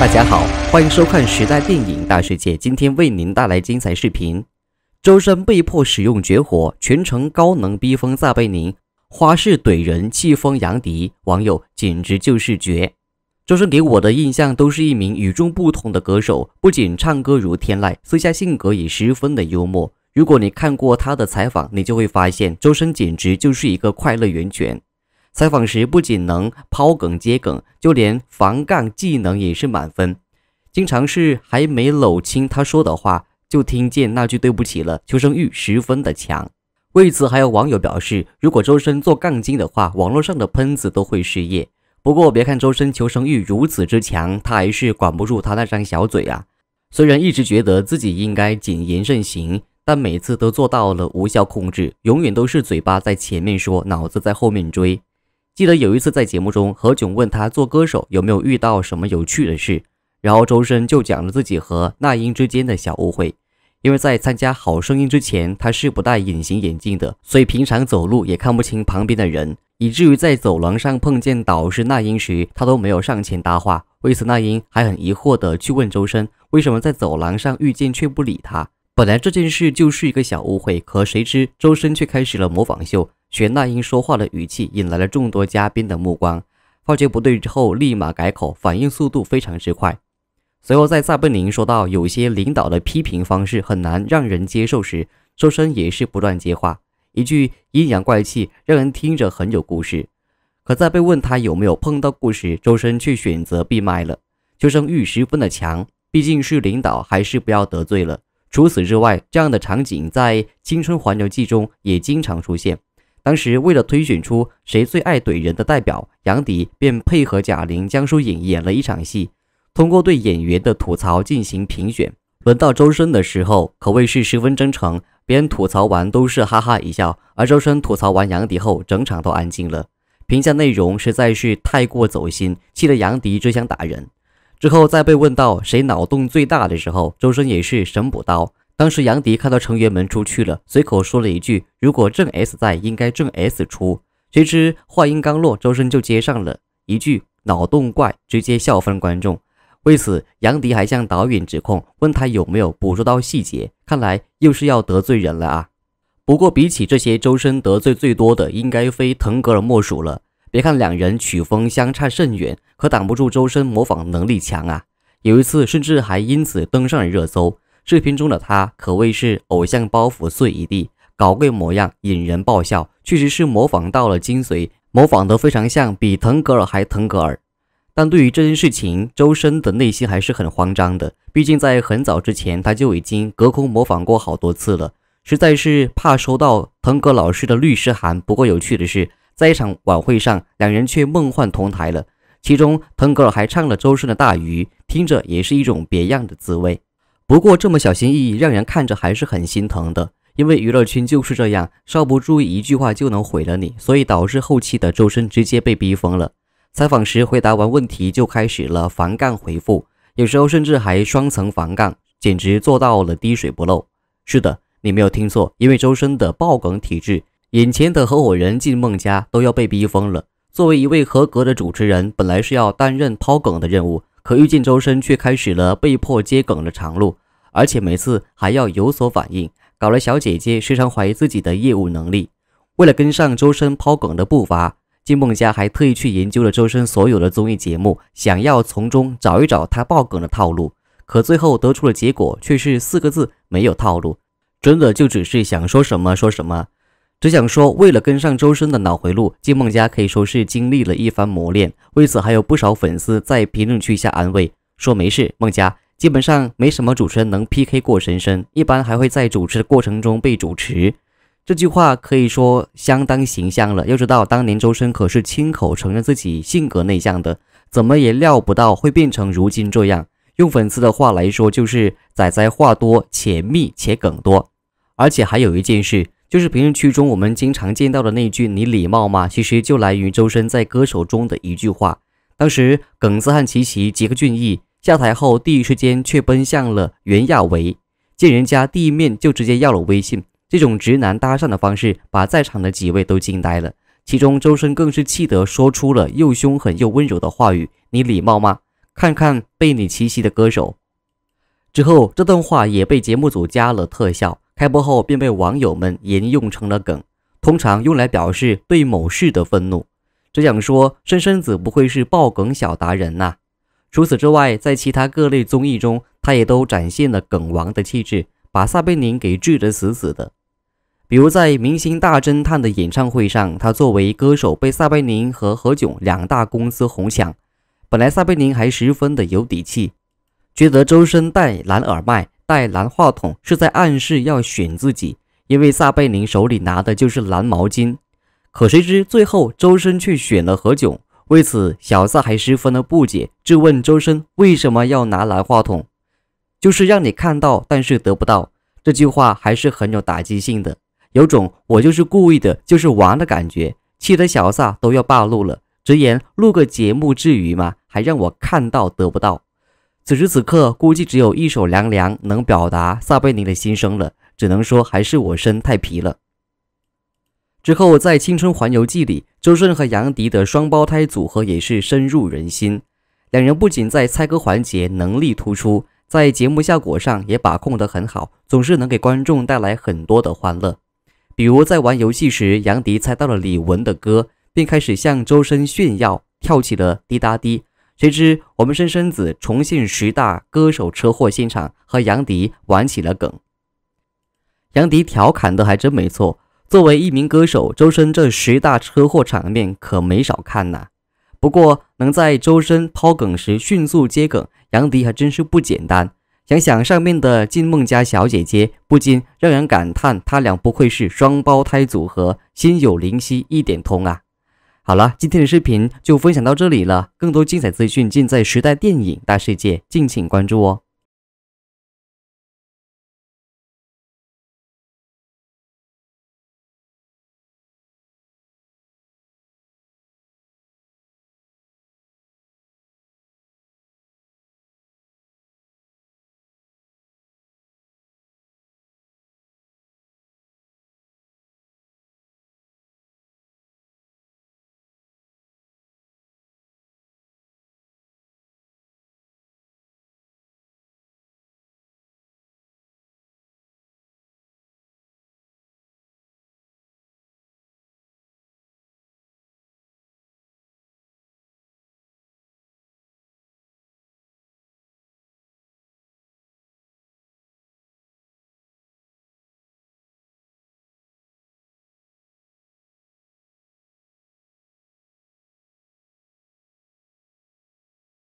大家好，欢迎收看《时代电影大世界》，今天为您带来精彩视频。周深被迫使用绝活，全程高能逼疯撒贝宁，花式怼人气疯杨迪，网友简直就是绝。周深给我的印象都是一名与众不同的歌手，不仅唱歌如天籁，私下性格也十分的幽默。如果你看过他的采访，你就会发现周深简直就是一个快乐源泉。采访时不仅能抛梗接梗，就连防杠技能也是满分。经常是还没搂清他说的话，就听见那句“对不起”了。求生欲十分的强，为此还有网友表示，如果周深做杠精的话，网络上的喷子都会失业。不过别看周深求生欲如此之强，他还是管不住他那张小嘴啊。虽然一直觉得自己应该谨言慎行，但每次都做到了无效控制，永远都是嘴巴在前面说，脑子在后面追。记得有一次在节目中，何炅问他做歌手有没有遇到什么有趣的事，然后周深就讲了自己和那英之间的小误会。因为在参加《好声音》之前，他是不戴隐形眼镜的，所以平常走路也看不清旁边的人，以至于在走廊上碰见导师那英时，他都没有上前搭话。为此，那英还很疑惑地去问周深为什么在走廊上遇见却不理他。本来这件事就是一个小误会，可谁知周深却开始了模仿秀。全娜英说话的语气引来了众多嘉宾的目光，发觉不对之后立马改口，反应速度非常之快。随后在撒贝宁说到有些领导的批评方式很难让人接受时，周深也是不断接话，一句阴阳怪气，让人听着很有故事。可在被问他有没有碰到故事，周深却选择闭麦了，求生欲十分的强，毕竟是领导，还是不要得罪了。除此之外，这样的场景在《青春环游记》中也经常出现。当时为了推选出谁最爱怼人的代表，杨迪便配合贾玲、江疏影演了一场戏，通过对演员的吐槽进行评选。轮到周深的时候，可谓是十分真诚，别人吐槽完都是哈哈一笑。而周深吐槽完杨迪后，整场都安静了，评价内容实在是太过走心，气得杨迪只想打人。之后在被问到谁脑洞最大的时候，周深也是神补刀。当时杨迪看到成员们出去了，随口说了一句：“如果正 S 在，应该正 S 出。”谁知话音刚落，周深就接上了一句“脑洞怪”，直接笑翻观众。为此，杨迪还向导演指控，问他有没有捕捉到细节。看来又是要得罪人了啊！不过比起这些，周深得罪最多的应该非腾格尔莫属了。别看两人曲风相差甚远，可挡不住周深模仿能力强啊！有一次甚至还因此登上了热搜。视频中的他可谓是偶像包袱碎一地，搞怪模样引人爆笑，确实是模仿到了精髓，模仿的非常像，比腾格尔还腾格尔。但对于这件事情，周深的内心还是很慌张的，毕竟在很早之前他就已经隔空模仿过好多次了，实在是怕收到腾格老师的律师函。不过有趣的是，在一场晚会上，两人却梦幻同台了，其中腾格尔还唱了周深的大鱼，听着也是一种别样的滋味。不过这么小心翼翼，让人看着还是很心疼的。因为娱乐圈就是这样，稍不注意一句话就能毁了你，所以导致后期的周深直接被逼疯了。采访时回答完问题就开始了防杠回复，有时候甚至还双层防杠，简直做到了滴水不漏。是的，你没有听错，因为周深的爆梗体质，眼前的合伙人进孟家都要被逼疯了。作为一位合格的主持人，本来是要担任抛梗的任务。可遇见周深，却开始了被迫接梗的长路，而且每次还要有所反应，搞得小姐姐时常怀疑自己的业务能力。为了跟上周深抛梗的步伐，金梦佳还特意去研究了周深所有的综艺节目，想要从中找一找他爆梗的套路。可最后得出的结果却是四个字：没有套路，真的就只是想说什么说什么。只想说，为了跟上周深的脑回路，金梦佳可以说是经历了一番磨练。为此，还有不少粉丝在评论区下安慰，说没事，梦佳。基本上没什么主持人能 PK 过神深，一般还会在主持的过程中被主持。这句话可以说相当形象了。要知道，当年周深可是亲口承认自己性格内向的，怎么也料不到会变成如今这样。用粉丝的话来说，就是仔仔话多且密且梗多。而且还有一件事。就是评论区中我们经常见到的那句“你礼貌吗”，其实就来源于周深在歌手中的一句话。当时耿子汉、齐齐吉克隽逸下台后，第一时间却奔向了袁娅维，见人家第一面就直接要了微信，这种直男搭讪的方式，把在场的几位都惊呆了。其中周深更是气得说出了又凶狠又温柔的话语：“你礼貌吗？看看被你奇袭的歌手。”之后，这段话也被节目组加了特效。开播后便被网友们沿用成了梗，通常用来表示对某事的愤怒。只想说，深深子不会是爆梗小达人呐。除此之外，在其他各类综艺中，他也都展现了梗王的气质，把撒贝宁给治得死死的。比如在《明星大侦探》的演唱会上，他作为歌手被撒贝宁和何炅两大公司哄抢，本来撒贝宁还十分的有底气，觉得周深戴蓝耳麦。带蓝话筒是在暗示要选自己，因为撒贝宁手里拿的就是蓝毛巾。可谁知最后周深却选了何炅，为此小撒还十分的不解，质问周深为什么要拿蓝话筒，就是让你看到但是得不到。这句话还是很有打击性的，有种我就是故意的，就是玩的感觉，气得小撒都要暴怒了，直言录个节目至于吗？还让我看到得不到。此时此刻，估计只有一首《凉凉》能表达撒贝宁的心声了。只能说，还是我身太皮了。之后，在《青春环游记》里，周深和杨迪的双胞胎组合也是深入人心。两人不仅在猜歌环节能力突出，在节目效果上也把控得很好，总是能给观众带来很多的欢乐。比如在玩游戏时，杨迪猜到了李玟的歌，便开始向周深炫耀，跳起了《滴答滴》。谁知我们深深子重庆十大歌手车祸现场和杨迪玩起了梗，杨迪调侃的还真没错。作为一名歌手，周深这十大车祸场面可没少看呐。不过能在周深抛梗时迅速接梗，杨迪还真是不简单。想想上面的金梦佳小姐姐，不禁让人感叹，他俩不愧是双胞胎组合，心有灵犀一点通啊！好了，今天的视频就分享到这里了。更多精彩资讯尽在《时代电影大世界》，敬请关注哦。